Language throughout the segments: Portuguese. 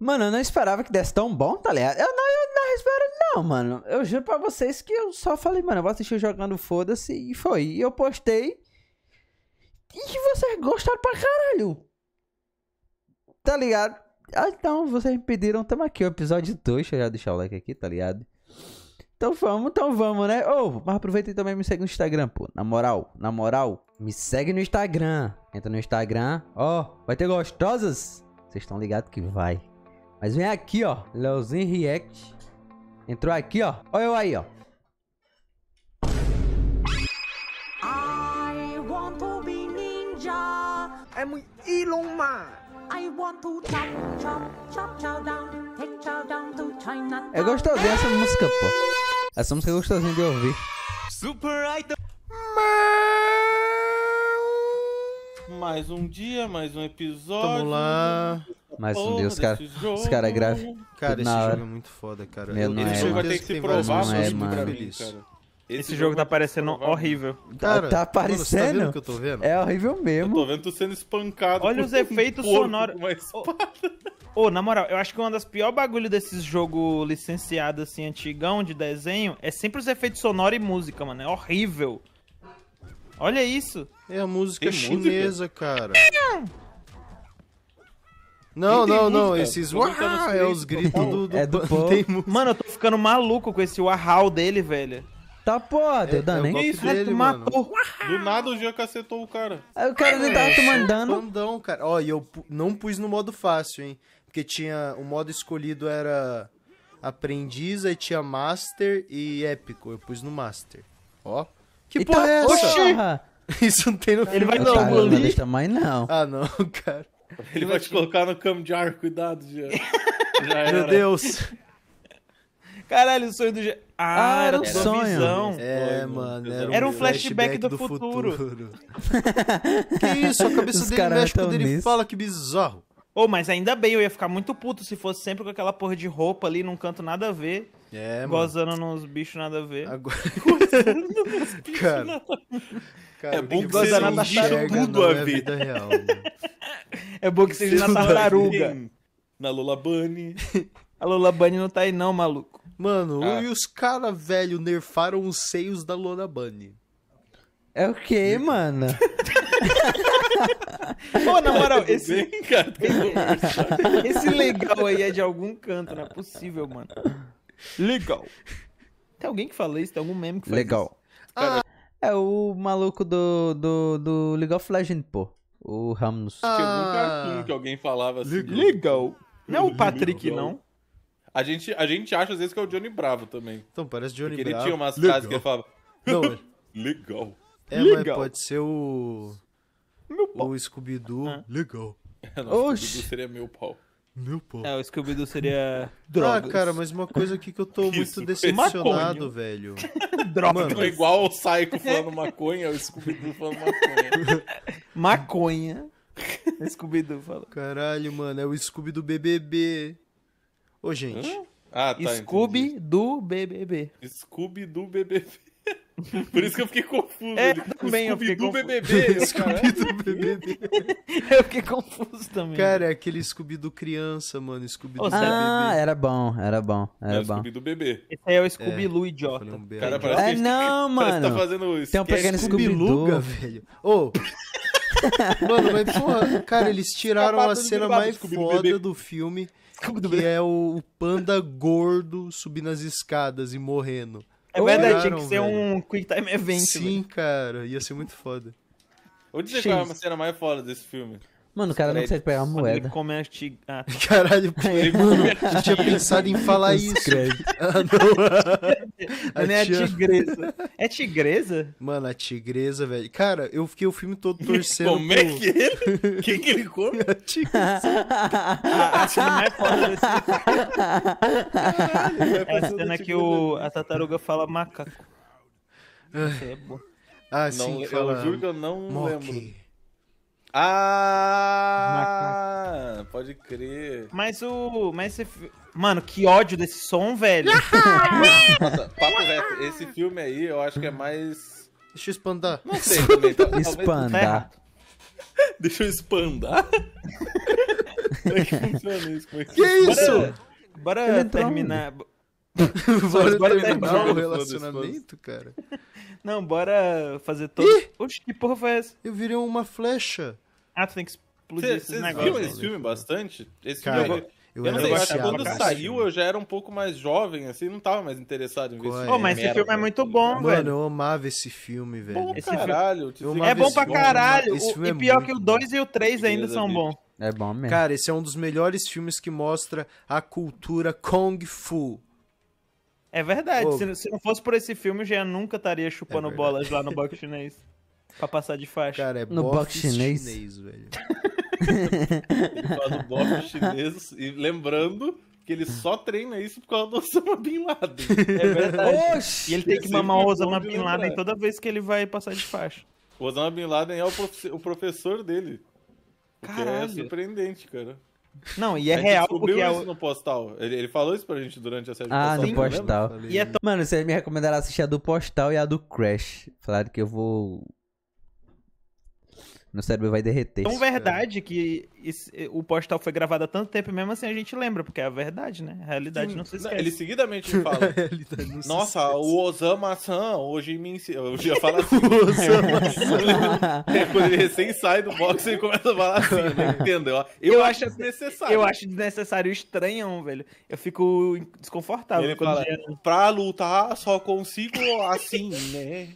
Mano, eu não esperava que desse tão bom, tá ligado? Eu não, eu não espero, não, mano. Eu juro pra vocês que eu só falei, mano, eu vou assistir jogando foda-se e foi. E eu postei. E vocês gostaram pra caralho. Tá ligado? Ah, então, vocês me pediram, tamo aqui, o episódio 2. Deixa eu já deixar o like aqui, tá ligado? Então vamos, então vamos, né? Ô, oh, mas aproveita e também me segue no Instagram, pô. Na moral, na moral, me segue no Instagram. Entra no Instagram, ó, oh, vai ter gostosas. Vocês estão ligados que vai. Mas vem aqui, ó. Leozinho React. Entrou aqui, ó. Olha eu aí, ó. I want to be ninja. É I'm Elon I want to chop, chop, chop, chow down. Take chow down to China. É gostosinha essa música, pô. Essa música é gostosinha de ouvir. Super Idol. Mais um dia, mais um episódio. Vamos lá. Mas oh, Deus, cara, os caras gravam. Cara, é esse hora. jogo é muito foda, cara. Eu, não esse é, jogo vai ter que se provar, não é, mano. Feliz. Cara. Esse, esse jogo, tá jogo tá parecendo horrível. Cara, tá parecendo. Tá que eu tô vendo? É horrível mesmo. Eu tô vendo tu sendo espancado. Olha os efeitos sonoros. Ô, na moral, eu acho que uma das piores bagulho desses jogos licenciados assim, antigão, de desenho, é sempre os efeitos sonoros e música, mano. É horrível. Olha isso. É a música Tem chinesa, música? cara. Não, não, música. não. Esses uau é os gritos do, do, é do Mano, eu tô ficando maluco com esse uau dele, velho. Tá pô, deu dano, hein? Isso, dele, matou. Do nada o Jean cacetou o cara. Aí o cara nem tava é, tomando dano. Bandão, cara. Ó, e eu não pus no modo fácil, hein? Porque tinha. O modo escolhido era aprendiz, aí tinha master e épico. Eu pus no master. Ó. Que porra tá é essa? Oxi! Isso não tem no Ele vai tá, não, não, Mas não. Ah, não, cara. Ele vai te colocar no campo de ar, cuidado, Jean. Meu Deus. Caralho, o sonho do Jean. Ah, ah, era, era um sonho. Visão. É, Foi, mano. Era, era um, um flashback, flashback do, do, futuro. futuro. que isso, a cabeça Os dele mexe quando ele nisso. fala, que bizarro. Ô, oh, mas ainda bem, eu ia ficar muito puto se fosse sempre com aquela porra de roupa ali num canto nada a ver. É, Gozando mano. nos bichos nada a ver. Agora... Gozando nos bichos cara, nada a ver. é bom que seja um bicho tudo a ver. Vida real, é bom que seja na tartaruga. Na Lola Bunny. A Lola Bunny não tá aí não, maluco. Mano, ah. e os caras, velho, nerfaram os seios da Lola Bunny. É o que, mano? Pô, na moral, esse... esse legal aí é de algum canto, não é possível, mano. Legal. Tem alguém que fala isso? Tem algum meme que faz Legal. isso? Legal. Ah, é o maluco do, do, do League of Legends, pô. O Ramos. Ah, Tinha um que alguém falava assim. Legal. Né? Não é o Patrick, legal. não. A gente, a gente acha às vezes que é o Johnny Bravo também. Então, parece Johnny Porque Bravo. ele tinha umas legal. frases que ele falava. Não, legal. É, legal. mas pode ser o. Meu pau. O Scooby-Doo. Ah. Legal. Nossa, Oxi. O Scooby-Doo seria meu pau. Meu pau. É, o Scooby-Doo seria droga, Ah, cara, mas uma coisa aqui que eu tô Isso, muito decepcionado, velho. Droga. Mano, igual o Psycho falando maconha, o Scooby-Doo falando maconha. maconha. Scooby-Doo falando. Caralho, mano, é o Scooby do BBB. Ô, gente. Hã? Ah, tá. Scooby entendi. do BBB. Scooby do BBB. Por isso que eu fiquei confuso. É, eu também eu fiquei confuso. BBB. Scooby do BBB. eu fiquei confuso também. Cara, é aquele Scooby do criança, mano. Scooby do ah, BBB. Ah, era bom, era bom, era é, bom. Scooby do bebê. Esse aí é o Scooby é, Lu idiota. Um cara, parece é, que não, tá mano. Você tá fazendo isso. Tem um pequeno é Scooby Luga, velho. Ô. Oh. mano, mas porra, cara, eles tiraram a cena mais foda do, do filme, que é o panda gordo subindo as escadas e morrendo. É verdade, tinha que ser velho. um Quick Time Event. Sim, velho. cara, ia ser muito foda. Onde você X. é a cena mais foda desse filme. Mano, o cara não consegue pegar uma moeda. Ele come a ti... ah, Caralho, é. mano, eu tinha pensado em falar isso. ah, não. a, não é a tigresa. É tigresa? Mano, a tigresa, velho. Cara, eu fiquei o filme todo torcendo. Como é que ele? Quem que ele come? A tigresa. a, ah, a cena mais foda desse É a cena que o, a tartaruga fala macaco. é bom. Ah, não, sim, fala... Eu juro que eu não Monkey. lembro. Ah! Pode crer. Mas o. Mas esse, Mano, que ódio desse som, velho. Nossa, papo reto, esse filme aí eu acho que é mais. Deixa eu expandar. Não sei também. Tá? Talvez expandar. Deixa eu expandar. Como é que funciona isso? Como é que, que isso? Bora, bora terminar. Onde? bora, bora terminar o relacionamento, cara. Não, bora fazer todo. Ih! Oxe, que porra foi essa? Eu virei uma flecha. Ah, tu tem que explodir esses Vocês negócios. viram esse filme bastante? Esse cara, filme... Eu, eu não sei, acho que quando saiu eu já era um pouco mais jovem, assim, não tava mais interessado em ver esse filme. Oh, mas esse filme é muito bom, Mano, velho. Mano, eu amava esse filme, velho. É bom, esse caralho, É bom pra bom, caralho. O... E pior que o 2 e o 3 ainda são bons. É bom mesmo. Cara, esse é um dos melhores filmes que mostra a cultura Kung Fu. É verdade. se, se, não fosse por esse filme, o Jean nunca estaria é chupando é bolas lá no box chinês. pra passar de faixa. Cara, é no box chinês, chinês velho. Ele box chinês. E lembrando que ele só treina isso por causa do Osama Bin Laden. É verdade. Oxi, e ele tem é que mamar o Osama Bin Laden toda vez que ele vai passar de faixa. O Osama Bin Laden é o, prof... o professor dele. É Caralho. É surpreendente, cara. Não, e é a real porque... Ele é isso é... no postal. Ele, ele, falou isso pra gente durante a série ah, do postal. Ah, no postal. E é tão... Mano, vocês me recomendaram assistir a do postal e a do Crash. Falaram que eu vou meu cérebro vai derreter. Então, verdade é. que o postal foi gravado há tanto tempo, mesmo assim a gente lembra, porque é a verdade, né? A realidade não se esquece. Ele seguidamente fala: é, tá Nossa, se o Osama San hoje me ensina. Hoje eu falo assim. o Osama Quando ele recém sai do box, ele começa a falar assim, né? Entendeu? Eu, eu acho desnecessário. Eu acho desnecessário estranhão, velho. Eu fico desconfortável. Ele fala, é- Pra lutar, só consigo assim, né?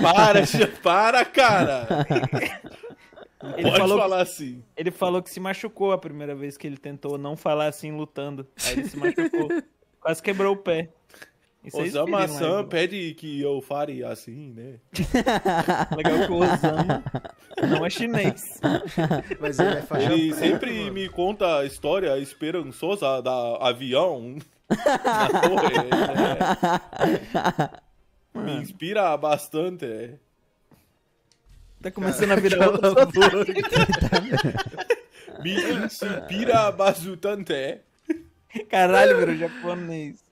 para, para, cara. Cara. Ele Pode falou falar que, assim. Ele falou que se machucou a primeira vez que ele tentou não falar assim lutando. Aí ele se machucou. Quase quebrou o pé. Osama Sam pede que eu fale assim, né? Legal que o Osama não é chinês. Mas ele é faixa Ele sempre mano. me conta a história esperançosa da avião. torre, né? Me inspira bastante. é. Tá começando a virar outra tá Pira Bazutante. É? Caralho, virou japonês.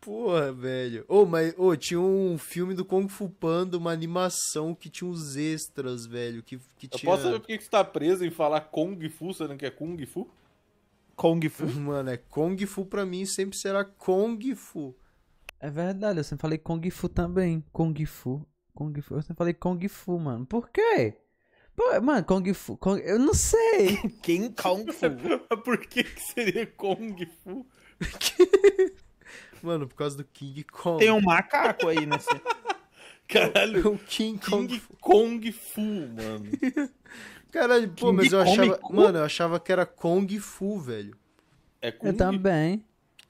Porra, velho. Ô, oh, mas oh, tinha um filme do Kung Fu Panda, uma animação que tinha uns extras, velho. Que, que tinha... Eu posso saber por que você tá preso em falar Kung Fu, você não é Kung Fu? Kung Fu? Mano, é Kung Fu pra mim sempre será Kung Fu. É verdade, eu sempre falei Kung Fu também. Kung Fu. Kung Fu. Eu sempre falei Kung Fu, mano. Por quê? Pô, mano, Kung Fu. Kung... Eu não sei. Quem Kung Fu? por que, que seria Kung Fu? mano, por causa do King Kong. Tem um macaco aí sei. Caralho. O é King Kong. King Kong Fu, mano. Caralho, pô, King mas eu Kong achava. Fu? Mano, eu achava que era Kong Fu, velho. É Kung? Eu também.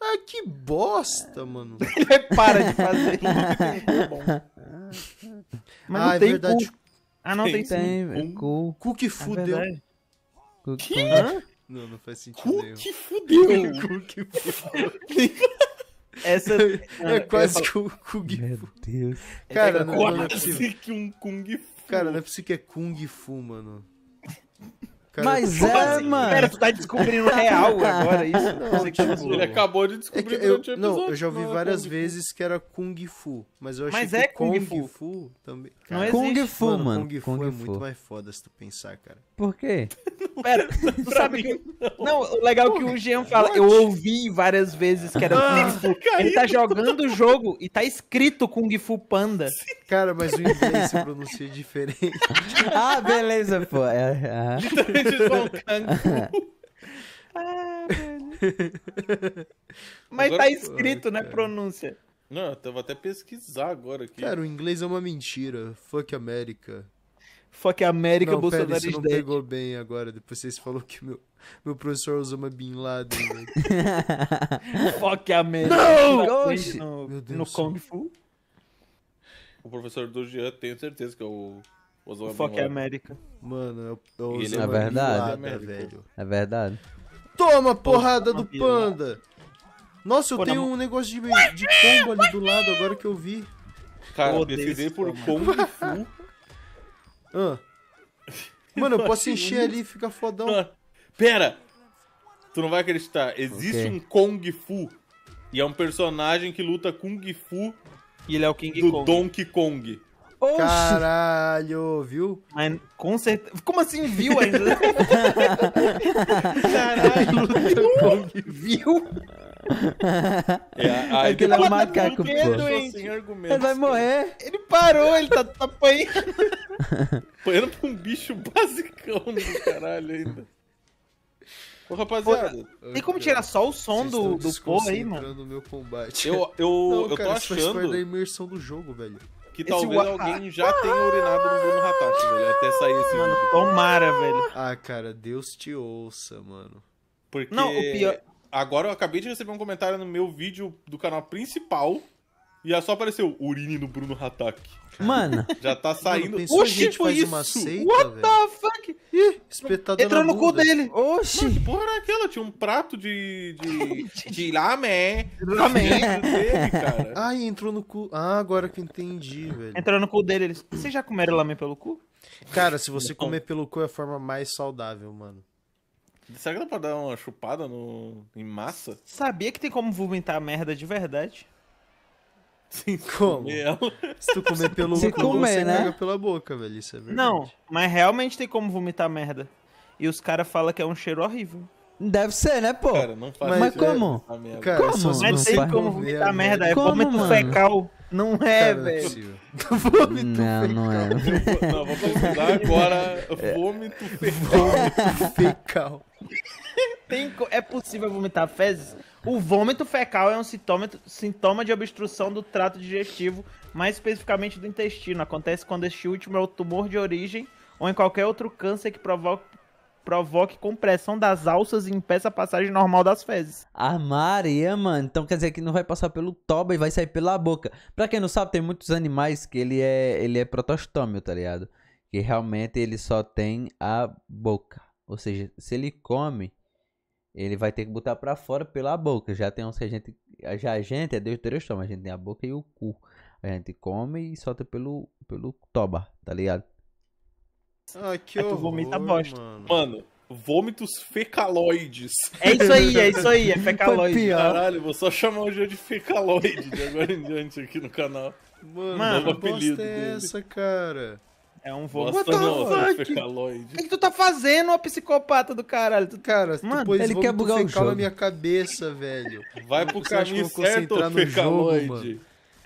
Ah, que bosta, mano. Ele é, para de fazer tudo que tem bom. Mas ah, não é tem verdade. cu. Ah, não, tem, tem sim. Um um cu. cu que é fudeu. É cu que? Não, não faz sentido cu nenhum. Que fudeu. cu que fudeu. Essa ah, é quase que o Kung Fu. Meu Deus. Cara, é não, não é possível. que um Kung Fu. Cara, não é possível que é Kung Fu, mano. Cara, mas é, assim, mano. Pera, tu tá descobrindo real agora isso. Não, não, tipo, tipo, ele acabou de é descobrir é eu, episódio. Não, eu já ouvi é várias é vezes que era Kung Fu, mas eu achei mas que é Kung, Kung Fu. Fu também. Cara, não existe. Kung Fu, mano. mano. Kung, Fu Kung é Fu. muito mais foda se tu pensar, cara. Por quê? Pera, tu sabe que. Não, o legal é que o Jean fala, eu ouvi várias vezes que era ah, Kung Fu. Ele tá jogando o jogo e tá escrito Kung Fu Panda. Cara, mas o inglês se pronuncia diferente. ah, beleza, pô. É, uh é. -huh. ah, Mas tá agora, tá escrito, né? Pronúncia. Não, eu vou até pesquisar agora aqui. Cara, o inglês é uma mentira. Fuck América. Fuck América, não, Bolsonaro pera, isso não dead. pegou bem agora, depois vocês falaram que meu, meu professor uma Bin Laden. Né? Fuck América. Não! Tá no, Deus. no Kung Fu. O professor do Jean, tenho certeza que é o o foco é América. Mano, eu, eu ele é verdade. É velho. É verdade. Toma, porrada tá do né? panda! Nossa, eu tá tenho um negócio de, de combo ali do lado agora que eu vi. Cara, eu decidi por combo Fu. Ah. Mano, eu posso encher ali e fica fodão. Ah, pera! Tu não vai acreditar. Existe okay. um Kung Fu. E é um personagem que luta Kung Fu. E ele é o King do Kong. Donkey Kong. Oxi. Caralho, viu? Mas com certeza. Como assim viu ainda? Caralho, viu? É, a, a, Aquele é, é um macaco, pô. ele vai morrer. Ele parou, ele tá, tá apanhando. apanhando pra um bicho basicão do caralho ainda. Ô, rapaziada. Pô, tem como tirar só o som do, do povo aí, mano? meu combate. Eu, eu, Não, eu cara, tô achando. Isso faz parte da imersão do jogo, velho. Que esse talvez wa... alguém já ah, tenha urinado no Bruno Ratachi, velho. É até sair esse Mano, vídeo. tomara, velho. Ah, cara, Deus te ouça, mano. Porque. Não, o pior. Agora eu acabei de receber um comentário no meu vídeo do canal principal e aí só apareceu urine no Bruno Hatak. Mano. Já tá saindo. Mano, Oxi, a foi isso? Uma seita, What the fuck? Ih, espetador. Entrou no cu dele. Oxi. Mano, que porra era aquela? Tinha um prato de. de. de lamé. Lamé. dele, cara. Ai, entrou no cu. Ah, agora que entendi, velho. Entrou no cu dele. Eles... Vocês já comeram lamé pelo cu? Cara, se você comer pelo cu é a forma mais saudável, mano. Será que dá pra dar uma chupada no... em massa? Sabia que tem como vomitar merda de verdade? Sim, como? Se tu comer pelo Se cu, comer, você né? pela boca, velho. Isso é verdade. Não, mas realmente tem como vomitar merda. E os caras falam que é um cheiro horrível. Deve ser, né, pô? Cara, não faz Mas, mas é como? cara, como? mas não tem como vomitar merda. É como, vômito mano? fecal. Não é, é velho. vômito não, fecal. Não, é. não, vou pesquisar agora. Vômito fecal. Vômito fecal. tem, é possível vomitar fezes? O vômito fecal é um sintoma, sintoma de obstrução do trato digestivo, mais especificamente do intestino. Acontece quando este último é o tumor de origem ou em qualquer outro câncer que provoque, provoque compressão das alças e impeça a passagem normal das fezes. Ah, Maria, mano. Então quer dizer que não vai passar pelo toba e vai sair pela boca. Pra quem não sabe, tem muitos animais que ele é, ele é protostômio, tá ligado? Que realmente ele só tem a boca. Ou seja, se ele come, ele vai ter que botar para fora pela boca. Já tem uns que a gente. Já a gente é Deus três toma. A gente tem a boca e o cu. A gente come e solta pelo, pelo toba, tá ligado? Ah, que é é horror, Aí tu vomita bosta. Mano. mano, vômitos fecaloides. É isso aí, é isso aí, é fecaloide. Caralho, vou só chamar o dia de fecaloide de agora em diante aqui no canal. Mano, mano que bosta é essa, cara? É um vô O que, que tu tá fazendo, ó psicopata do caralho? Tu... Cara, Mano, ele quer bugar o jogo. na minha cabeça, velho. Vai pro caminho certo, concentrar no jogo, mano.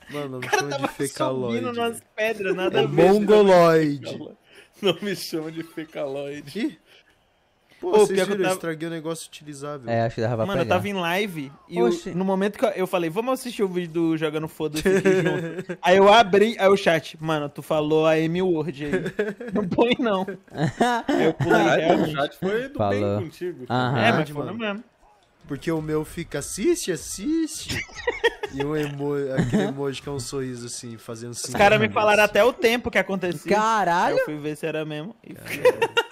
Mano, me chama de fecaloide. Subindo nas pedras, nada é mongoloide. Não me chama de fecaloide. Ih, Pô, Pô vocês viram, eu tava... estraguei o negócio utilizável. É, acho que dava pra Mano, eu tava em live e eu, no momento que eu, eu, falei, vamos assistir o vídeo do Jogando Foda-se junto. aí eu abri, aí o chat, mano, tu falou a M-Word aí. não põe não. eu pulei o chat foi do falou. bem contigo. Aham. É, mas foi mesmo. Porque o meu fica, assiste, assiste. e um emoji, aquele emoji que é um sorriso assim, fazendo assim. Os caras me falaram até o tempo que aconteceu. Caralho! Eu fui ver se era mesmo. Caralho.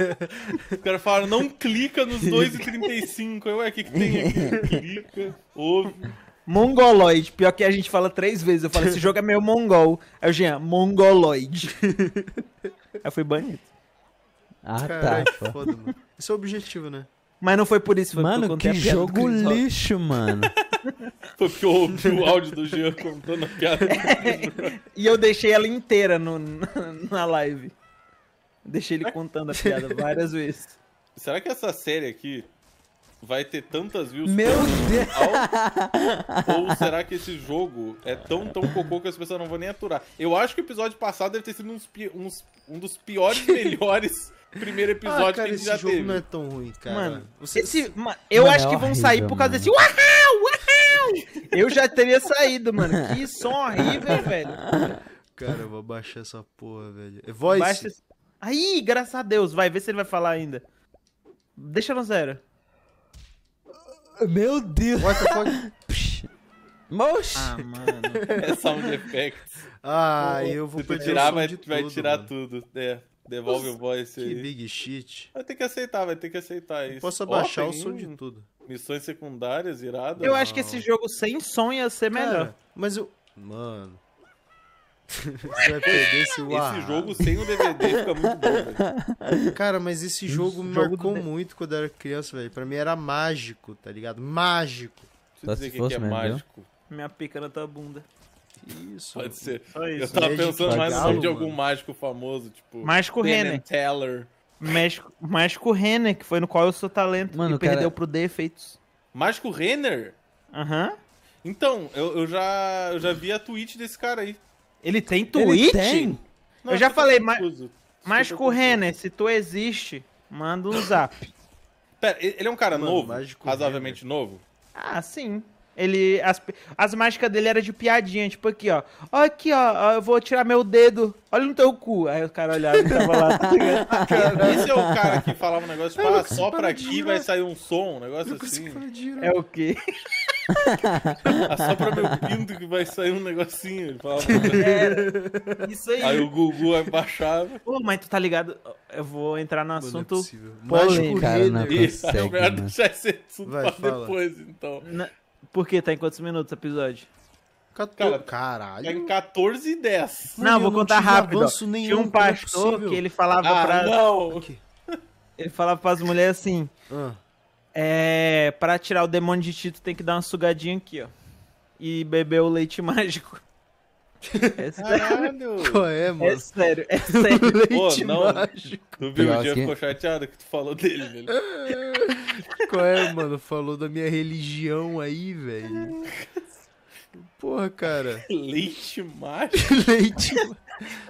Os caras falaram, não clica nos 2,35. Eu, ué, o que, que tem aqui? Clica, ouve. Mongoloid. Pior que a gente fala três vezes. Eu falo, esse jogo é meio mongol. Aí o Jean, mongoloid. Aí foi banido. Ah, tá. Isso Esse é o objetivo, né? Mas não foi por isso. Foi mano, que jogo lixo, mano. foi porque eu ouvi o áudio do Jean contando a piada. É, e eu deixei ela inteira no, na live. Deixei ele contando a piada várias vezes. Será que essa série aqui vai ter tantas views Meu Deus! ou será que esse jogo é tão, tão cocô que as pessoas não vão nem aturar? Eu acho que o episódio passado deve ter sido uns, uns, um dos piores melhores primeiro ah, episódio ah, cara, que a gente já jogo não é tão ruim, cara. Mano, Você... esse, eu mano, é acho que vão sair por causa mano. desse uau, uau! Eu já teria saído, mano. Que som horrível, velho. Cara, eu vou baixar essa porra, velho. É Voice. Baixa... Aí, graças a Deus, vai ver se ele vai falar ainda. Deixa no zero. Meu Deus! What the fuck? Mosh! Ah, mano. É sound effects. Ah, eu vou Se tu tirar, vai, vai tudo, tirar mano. tudo. É, devolve Nossa, o voice que aí. Que big shit. Vai ter que aceitar, vai ter que aceitar isso. Posso abaixar oh, o som de tudo. Missões secundárias, irado. Eu não. acho que esse jogo sem som ia ser melhor. Cara, mas o. Mano. Você vai perder esse uau. Esse jogo sem o DVD fica muito bom, velho. Cara, mas esse jogo me jogo marcou muito quando eu era criança, velho. Pra mim era mágico, tá ligado? Mágico. você Deixa eu dizer que, que é mesmo, mágico. Viu? Minha pica na tua bunda. Isso. Pode ser. Eu tava pensando mais no nome de algum mágico famoso, tipo. Mágico Renner. Teller. Mágico, Renner, que foi no qual eu sou talento Mano, e cara... perdeu pro Defeitos. Mágico Renner? Aham. Uhum. Então, eu, eu, já, eu já vi a tweet desse cara aí. Ele tem Twitch? Ele tem? Não, eu já falei, mas, mas Renner, se tu existe, manda um zap. Pera, ele é um cara Mano, novo? Razoavelmente Renner. novo? Ah, sim. Ele. As, as mágicas dele era de piadinha, tipo aqui, ó. Ó, aqui, ó, eu vou tirar meu dedo. Olha no teu cu. Aí o cara olhava e tava lá. Tá Esse é o cara que falava um negócio, tipo, ah, só pra aqui vai né? sair um som, um negócio assim. Né? É o quê? Assopra ah, meu pinto que vai sair um negocinho. Ele fala, é, isso aí. Aí o Gugu é baixado. Pô, mas tu tá ligado? Eu vou entrar no assunto. Pô, não é possível. Cara, é melhor deixar é esse assunto vai, pra fala. depois, então. Na... Por que? Tá em quantos minutos o episódio? Cara, Caralho. Tá em 14 e 10. Não, vou não contar rápido. Nenhum, Tinha um é pastor é que ele falava ah, pra. Não! Ele falava pras mulheres assim. Ah. É, para tirar o demônio de Tito tem que dar uma sugadinha aqui, ó. E beber o leite mágico. É sério. Qual é, mano? É sério, é sério. Leite Pô, não, mágico. Tu viu, o dia ficou chateado que tu falou dele, velho. Qual é, mano? Falou da minha religião aí, velho. Porra, cara. Leite mágico? Leite mágico.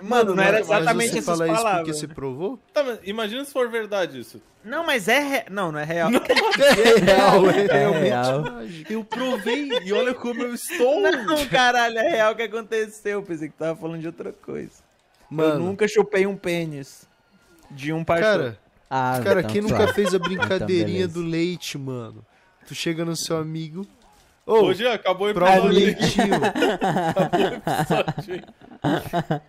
Mano, não era exatamente mas você fala palavras. isso porque se provou? Tá, imagina se for verdade isso. Não, mas é. Re... Não, não é real. Não, é real, é, é real. É eu provei e olha como eu estou. Não, caralho, é real o que aconteceu. Pensei que tava falando de outra coisa. Mano. Eu nunca chupei um pênis de um pastor. Cara, ah, cara então, quem tá. nunca fez a então, brincadeirinha então, do leite, mano? Tu chega no seu amigo. Ô, Hoje acabou o episódio. Prova o leitinho. acabou o episódio.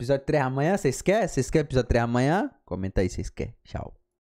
Episódio 3 amanhã, vocês querem? Vocês querem episódio 3 amanhã? Comenta aí, vocês querem. Tchau.